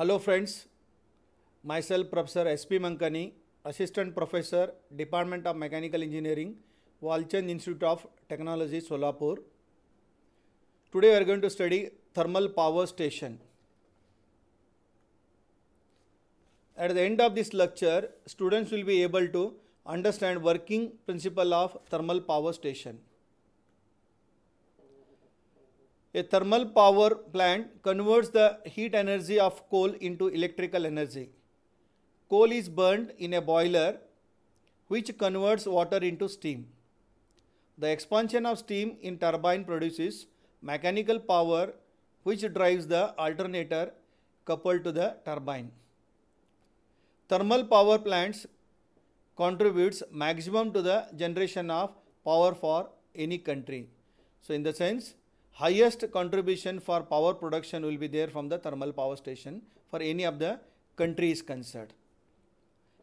Hello friends, myself Professor S.P. Mankani, Assistant Professor, Department of Mechanical Engineering, Walchand Institute of Technology, Solapur. Today we are going to study thermal power station. At the end of this lecture, students will be able to understand working principle of thermal power station. A thermal power plant converts the heat energy of coal into electrical energy. Coal is burned in a boiler which converts water into steam. The expansion of steam in turbine produces mechanical power which drives the alternator coupled to the turbine. Thermal power plants contributes maximum to the generation of power for any country. So in the sense highest contribution for power production will be there from the thermal power station for any of the countries concerned.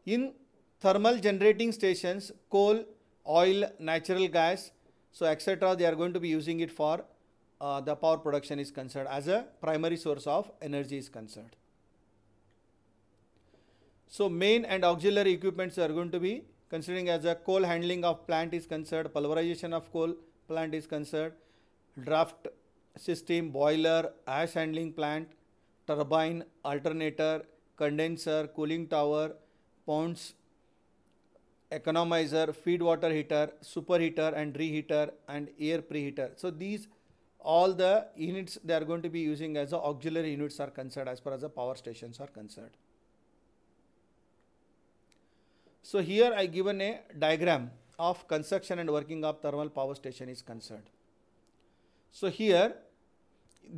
In thermal generating stations, coal, oil, natural gas, so etc. they are going to be using it for uh, the power production is concerned as a primary source of energy is concerned. So main and auxiliary equipments are going to be considering as a coal handling of plant is concerned, pulverization of coal plant is concerned, draft system, boiler, ash handling plant, turbine, alternator, condenser, cooling tower, ponds, economizer, feed water heater, superheater and reheater and air preheater. So these all the units they are going to be using as the auxiliary units are concerned as far as the power stations are concerned. So here I given a diagram of construction and working of thermal power station is concerned. So here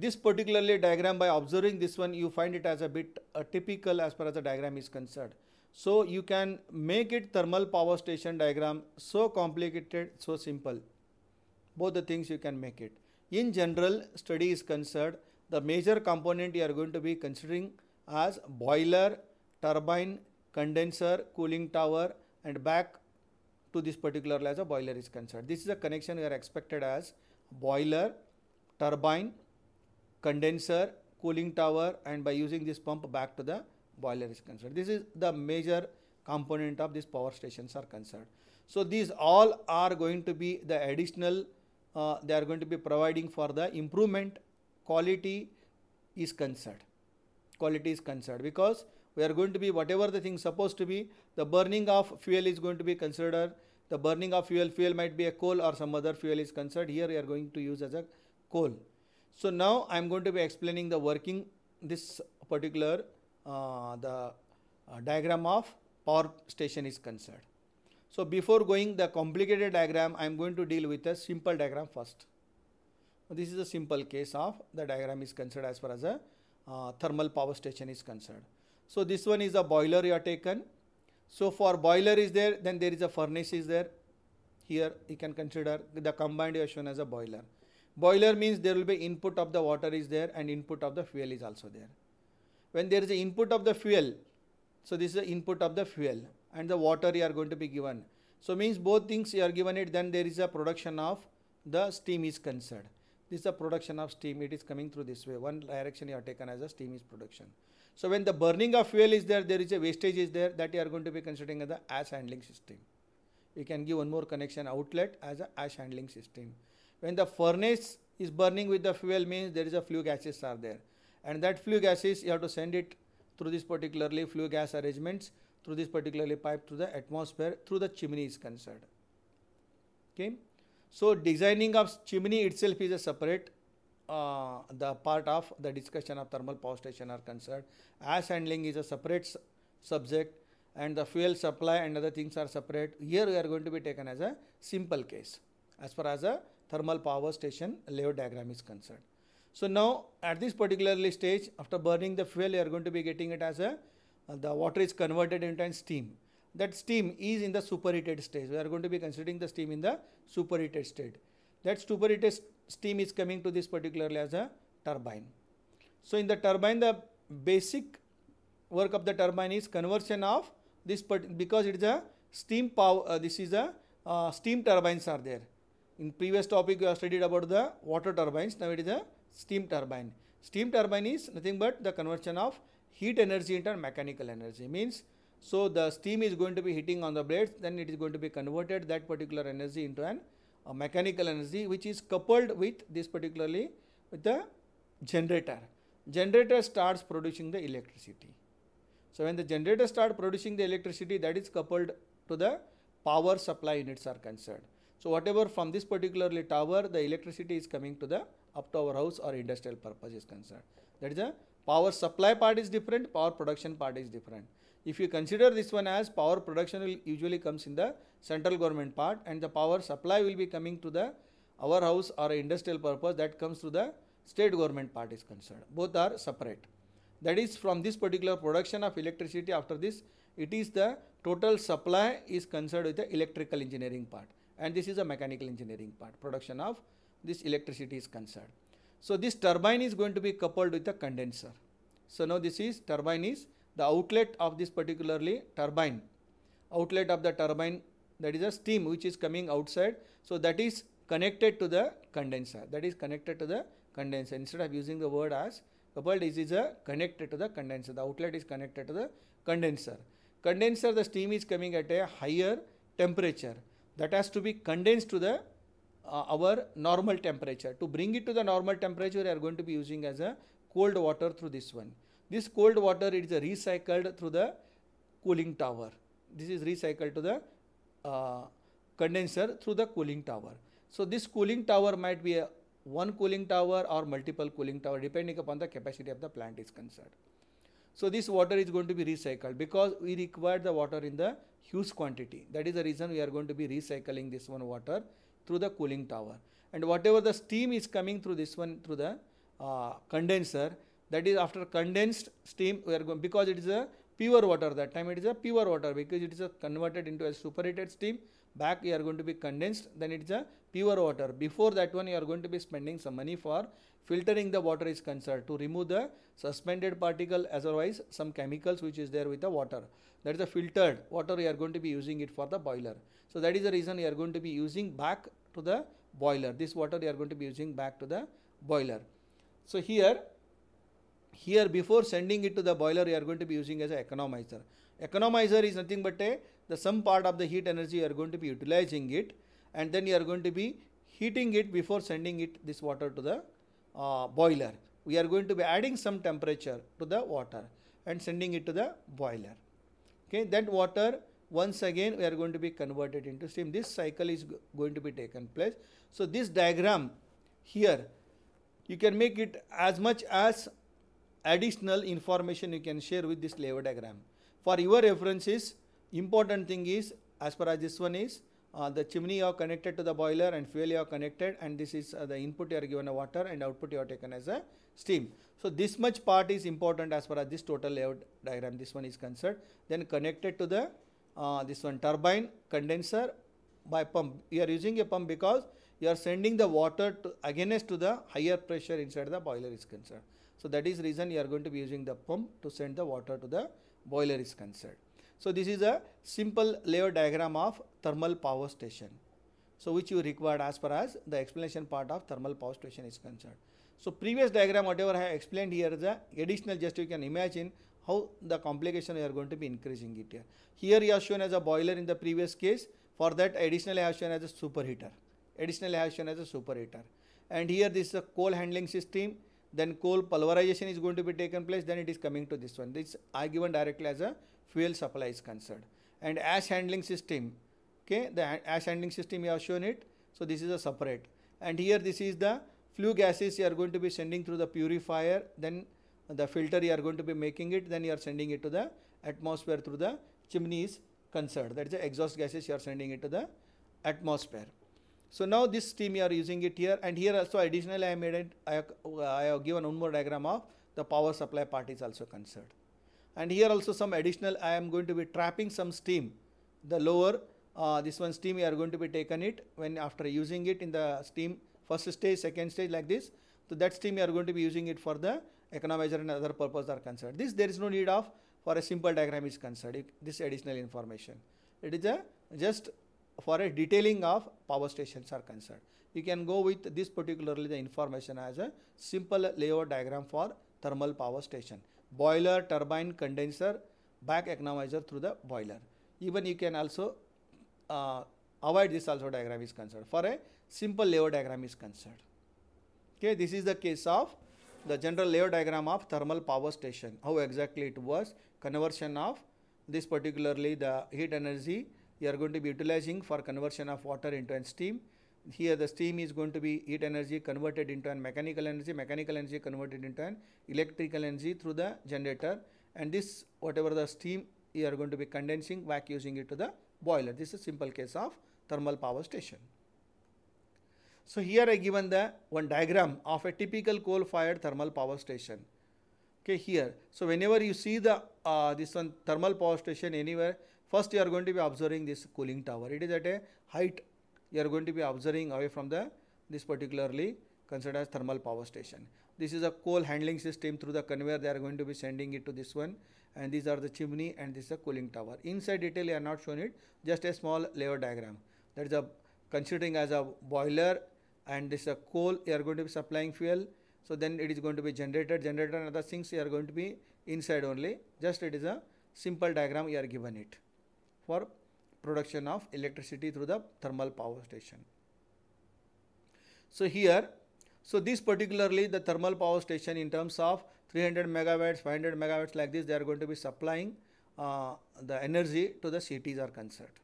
this particularly diagram by observing this one you find it as a bit uh, typical as far as the diagram is concerned. So you can make it thermal power station diagram so complicated so simple both the things you can make it. In general study is concerned the major component you are going to be considering as boiler, turbine, condenser, cooling tower and back to this particular as a boiler is concerned. This is a connection we are expected as boiler, turbine, condenser, cooling tower and by using this pump back to the boiler is concerned. This is the major component of these power stations are concerned. So these all are going to be the additional, uh, they are going to be providing for the improvement quality is concerned. Quality is concerned because we are going to be whatever the thing supposed to be, the burning of fuel is going to be considered, the burning of fuel, fuel might be a coal or some other fuel is concerned. Here we are going to use as a coal. So now I am going to be explaining the working this particular uh, the uh, diagram of power station is concerned. So before going the complicated diagram I am going to deal with a simple diagram first. This is a simple case of the diagram is concerned as far as a uh, thermal power station is concerned. So this one is a boiler you are taken. So for boiler is there then there is a furnace is there. Here you can consider the combined you are shown as a boiler. Boiler means there will be input of the water is there and input of the fuel is also there. When there is the input of the fuel, so this is the input of the fuel and the water you are going to be given. So means both things you are given it then there is a production of the steam is concerned. This is the production of steam. It is coming through this way. One direction you are taken as a steam is production. So when the burning of fuel is there, there is a wastage is there that you are going to be considering as the ash handling system. You can give one more connection outlet as a ash handling system. When the furnace is burning with the fuel means there is a flue gases are there. And that flue gases you have to send it through this particularly flue gas arrangements, through this particularly pipe, through the atmosphere, through the chimney is concerned. Okay. So designing of chimney itself is a separate uh, the part of the discussion of thermal power station are concerned. Ash handling is a separate subject and the fuel supply and other things are separate. Here we are going to be taken as a simple case as far as a thermal power station layout diagram is concerned. So now at this particular stage, after burning the fuel, you are going to be getting it as a, uh, the water is converted into steam. That steam is in the superheated stage. We are going to be considering the steam in the superheated state. That superheated steam is coming to this particularly as a turbine. So in the turbine, the basic work of the turbine is conversion of this, because it is a steam power, uh, this is a uh, steam turbines are there. In previous topic, we have studied about the water turbines. Now it is a steam turbine. Steam turbine is nothing but the conversion of heat energy into mechanical energy. Means, so the steam is going to be hitting on the blades, then it is going to be converted that particular energy into an a mechanical energy which is coupled with this particularly with the generator. Generator starts producing the electricity. So when the generator start producing the electricity that is coupled to the power supply units are concerned. So whatever from this particularly tower, the electricity is coming to the up to our house or industrial purpose is concerned. That is the uh, power supply part is different, power production part is different. If you consider this one as power production will usually comes in the central government part and the power supply will be coming to the our house or industrial purpose that comes to the state government part is concerned. Both are separate. That is from this particular production of electricity after this it is the total supply is concerned with the electrical engineering part and this is a mechanical engineering part, production of this electricity is concerned. So, this turbine is going to be coupled with a condenser. So, now this is turbine is the outlet of this particularly turbine, outlet of the turbine that is a steam which is coming outside. So, that is connected to the condenser that is connected to the condenser instead of using the word as coupled is, is a connected to the condenser the outlet is connected to the condenser. Condenser the steam is coming at a higher temperature that has to be condensed to the uh, our normal temperature. To bring it to the normal temperature, we are going to be using as a cold water through this one. This cold water is recycled through the cooling tower. This is recycled to the uh, condenser through the cooling tower. So this cooling tower might be a one cooling tower or multiple cooling tower depending upon the capacity of the plant is concerned. So this water is going to be recycled because we require the water in the huge quantity. That is the reason we are going to be recycling this one water through the cooling tower. And whatever the steam is coming through this one through the uh, condenser, that is after condensed steam we are going because it is a pure water that time it is a pure water because it is converted into a superheated steam back you are going to be condensed then it's a pure water before that one you are going to be spending some money for filtering the water is concerned to remove the suspended particle as otherwise some chemicals which is there with the water that is a filtered water you are going to be using it for the boiler so that is the reason you are going to be using back to the boiler this water you are going to be using back to the boiler so here here before sending it to the boiler you are going to be using as an economizer economizer is nothing but a the some part of the heat energy you are going to be utilizing it and then you are going to be heating it before sending it this water to the uh, boiler. We are going to be adding some temperature to the water and sending it to the boiler. Okay, that water once again we are going to be converted into steam. This cycle is going to be taken place. So this diagram here you can make it as much as additional information you can share with this lever diagram. For your references, important thing is as far as this one is uh, the chimney you are connected to the boiler and fuel you are connected and this is uh, the input you are given a water and output you are taken as a steam. So this much part is important as far as this total layout diagram this one is concerned. Then connected to the uh, this one turbine condenser by pump. You are using a pump because you are sending the water to against to the higher pressure inside the boiler is concerned. So that is reason you are going to be using the pump to send the water to the boiler is concerned. So this is a simple layout diagram of thermal power station. So which you required as far as the explanation part of thermal power station is concerned. So previous diagram whatever I explained here is a additional just you can imagine how the complication you are going to be increasing it here. Here you have shown as a boiler in the previous case for that additionally I have shown as a superheater. Additionally I have shown as a superheater and here this is a coal handling system then coal pulverization is going to be taken place, then it is coming to this one. This I given directly as a fuel supply is concerned. And ash handling system, okay, the ash handling system you have shown it. So this is a separate. And here this is the flue gases you are going to be sending through the purifier, then the filter you are going to be making it, then you are sending it to the atmosphere through the chimneys concerned. That is the exhaust gases you are sending it to the atmosphere. So now this steam you are using it here and here also additionally I made it, I, I have given one more diagram of the power supply part is also concerned, And here also some additional I am going to be trapping some steam, the lower uh, this one steam you are going to be taken it when after using it in the steam first stage, second stage like this. So that steam you are going to be using it for the economizer and other purpose are concerned. This there is no need of for a simple diagram is concerned, this additional information. It is a just for a detailing of power stations are concerned. You can go with this particularly the information as a simple layout diagram for thermal power station. Boiler, turbine, condenser, back economizer through the boiler. Even you can also uh, avoid this also diagram is concerned for a simple layout diagram is concerned. Okay, this is the case of the general layout diagram of thermal power station, how exactly it was conversion of this particularly the heat energy you are going to be utilizing for conversion of water into steam. Here the steam is going to be heat energy converted into an mechanical energy, mechanical energy converted into an electrical energy through the generator and this whatever the steam you are going to be condensing back using it to the boiler. This is simple case of thermal power station. So here I given the one diagram of a typical coal fired thermal power station. Okay, here. So whenever you see the uh, this one thermal power station anywhere First, you are going to be observing this cooling tower. It is at a height you are going to be observing away from the this particularly considered as thermal power station. This is a coal handling system through the conveyor they are going to be sending it to this one and these are the chimney and this is a cooling tower. Inside detail I have not shown it just a small layer diagram that is a considering as a boiler and this is a coal you are going to be supplying fuel so then it is going to be generated generator and other things you are going to be inside only just it is a simple diagram you are given it for production of electricity through the thermal power station. So here, so this particularly the thermal power station in terms of 300 megawatts, 500 megawatts like this, they are going to be supplying uh, the energy to the cities are concerned.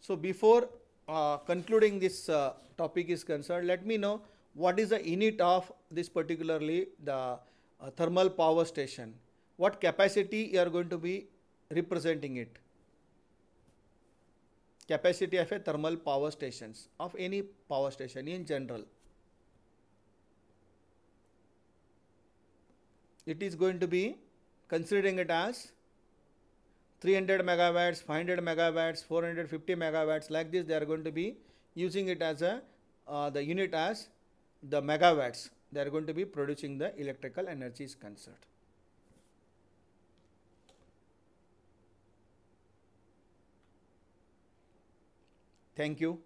So before uh, concluding this uh, topic is concerned, let me know what is the init of this particularly the uh, thermal power station what capacity you are going to be representing it. Capacity of a thermal power stations, of any power station in general. It is going to be considering it as 300 megawatts, 500 megawatts, 450 megawatts like this they are going to be using it as a uh, the unit as the megawatts they are going to be producing the electrical energy is concerned. Thank you.